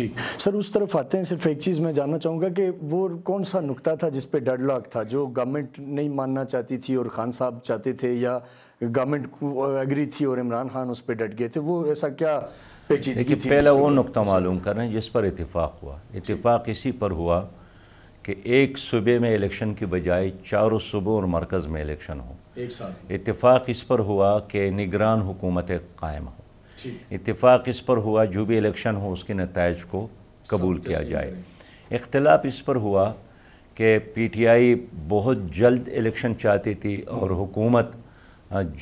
ठीक सर उस तरफ आते हैं सिर्फ एक चीज़ मैं जानना चाहूँगा कि वो कौन सा नुकता था जिस पे डेड लॉक था जो गवर्नमेंट नहीं मानना चाहती थी और खान साहब चाहते थे या गवर्नमेंट एग्री थी और इमरान खान उस पर डट गए थे वो ऐसा क्या थी पहला वो नुकता मालूम करें जिस पर इतफाक़ हुआ इतफाक़ इसी पर हुआ कि एक सूबे में इलेक्शन की बजाय चारों सूबों और मरकज़ में इलेक्शन हो इतफाक़ इस पर हुआ कि निगरान हुकूमतें कायम हों इतफ़ाक़ इस पर हुआ जो भी इलेक्शन हो उसके नतज को कबूल किया जाए इख्तलाफ इस पर हुआ कि पी टी आई बहुत जल्द इलेक्शन चाहती थी और हुकूमत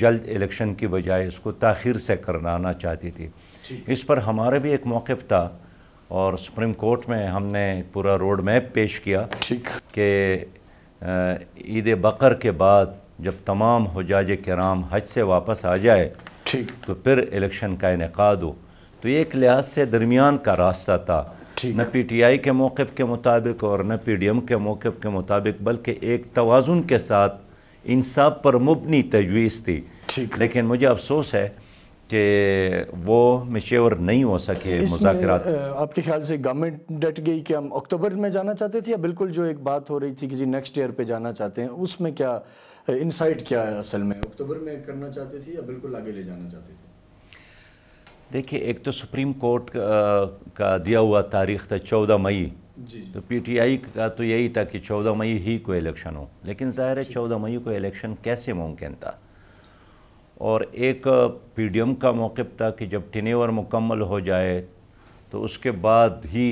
जल्द इलेक्शन की बजाय इसको ताखिर से करवाना चाहती थी इस पर हमारा भी एक मौक़ था और सुप्रीम कोर्ट में हमने पूरा रोड मैप पेश किया कि ईद बकर के बाद जब तमाम हजाज कराम हज से वापस आ जाए ठीक तो फिर इलेक्शन का इनका हो तो एक लिहाज से दरमियान का रास्ता था न पी टी आई के मौक़ के मुताबिक और न पी डी एम के मौक़ के मुताबिक बल्कि एक तोज़ुन के साथ इंसाफ पर मुबनी तजवीज़ थी लेकिन मुझे अफसोस है कि वो मशेवर नहीं हो सके मुजाकर आपके ख्याल से गवर्नमेंट डट गई कि हम अक्टूबर में जाना चाहते थे या बिल्कुल जो एक बात हो रही थी कि जी नेक्स्ट ईयर पे जाना चाहते हैं उसमें क्या इनसाइट क्या है असल में अक्टूबर में करना चाहते थे या बिल्कुल आगे ले जाना चाहते थे देखिए एक तो सुप्रीम कोर्ट का दिया हुआ तारीख था चौदह मई तो पीटीआई का तो यही था कि चौदह मई ही को इलेक्शन हो लेकिन ज़ाहिर है चौदह मई को इलेक्शन कैसे मुमकिन था और एक पीडीएम का मौक़ था कि जब टिनेवर मुकम्मल हो जाए तो उसके बाद ही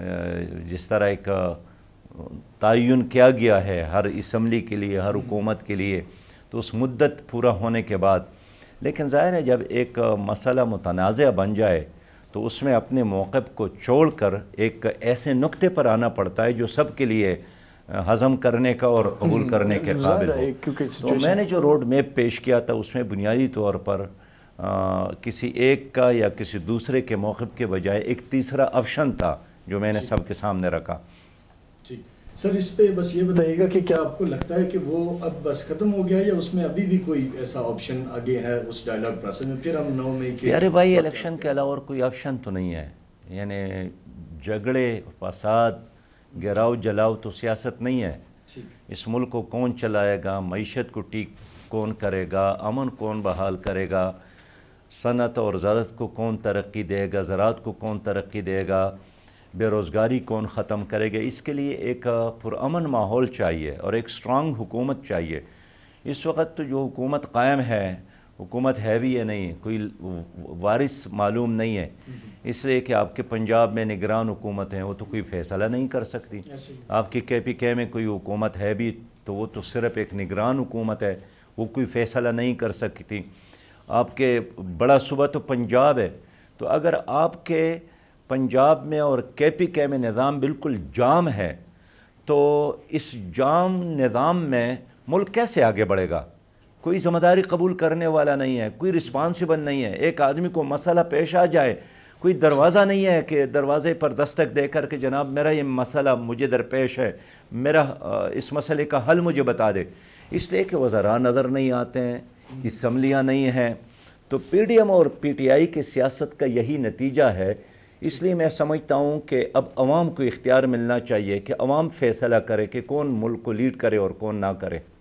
जिस तरह एक तयन किया गया है हर इसम्बली के लिए हर हम्म। हुकूमत के लिए तो उस मुद्दत पूरा होने के बाद लेकिन ज़ाहिर है जब एक मसला मतनाज़ बन जाए तो उसमें अपने मौक़ को छोड़ कर एक ऐसे नुक्ते पर आना पड़ता है जो सब के लिए हज़म करने का और कबूल हम्म, करने के काबिल हो तो मैंने जो रोड मैप पेश किया था उसमें बुनियादी तौर पर आ, किसी एक का या किसी दूसरे के मौक़ के बजाय एक तीसरा ऑप्शन था जो मैंने सबके सामने रखा सर इस पे बस ये बताइएगा कि क्या आपको लगता है कि वो अब बस ख़त्म हो गया या उसमें अभी भी कोई ऐसा ऑप्शन आगे है उस डायलॉग प्रोसेस में फिर हम नौ मई के अरे भाई इलेक्शन के अलावा और कोई ऑप्शन तो नहीं है यानी झगड़े फसाद गहराव जलाओ तो सियासत नहीं है इस मुल्क को कौन चलाएगा मीशत को ठीक कौन करेगा अमन कौन बहाल करेगा सनत और ज़रात को कौन तरक्की देगा ज़रात को कौन तरक्की देगा बेरोज़गारी कौन ख़त्म करेगा इसके लिए एक पुरान माहौल चाहिए और एक स्ट्रांग हुकूमत चाहिए इस वक्त तो जो हुकूमत कायम है हुकूमत है भी या नहीं है कोई वारिस मालूम नहीं है हम्म। इसलिए कि आपके पंजाब में निगरान हुकूमत हैं वो तो कोई फ़ैसला नहीं कर सकती आपके के पी के में कोई हुकूमत है भी तो वो तो सिर्फ़ एक निगरान हुकूमत है वो कोई फ़ैसला नहीं कर सकती आपके बड़ा सूबा तो पंजाब है तो अगर आपके पंजाब में और के पी के में निज़ाम बिल्कुल जाम है तो इस जाम निज़ाम में मुल्क कैसे आगे बढ़ेगा कोई ज़िम्मेदारी कबूल करने वाला नहीं है कोई रिस्पॉन्सिबल नहीं है एक आदमी को मसला पेश आ जाए कोई दरवाज़ा नहीं है कि दरवाज़े पर दस्तक देकर के जनाब मेरा ये मसला मुझे दरपेश है मेरा इस मसले का हल मुझे बता दे इसलिए कि वज़रा नज़र नहीं आते हैं इसम्बलियाँ नहीं हैं तो पी डी एम और पी टी आई की सियासत का यही नतीजा है इसलिए मैं समझता हूँ कि अब आवाम को इख्तियार मिलना चाहिए कि आवाम फैसला करे कि कौन मुल्क को लीड करे और कौन ना करे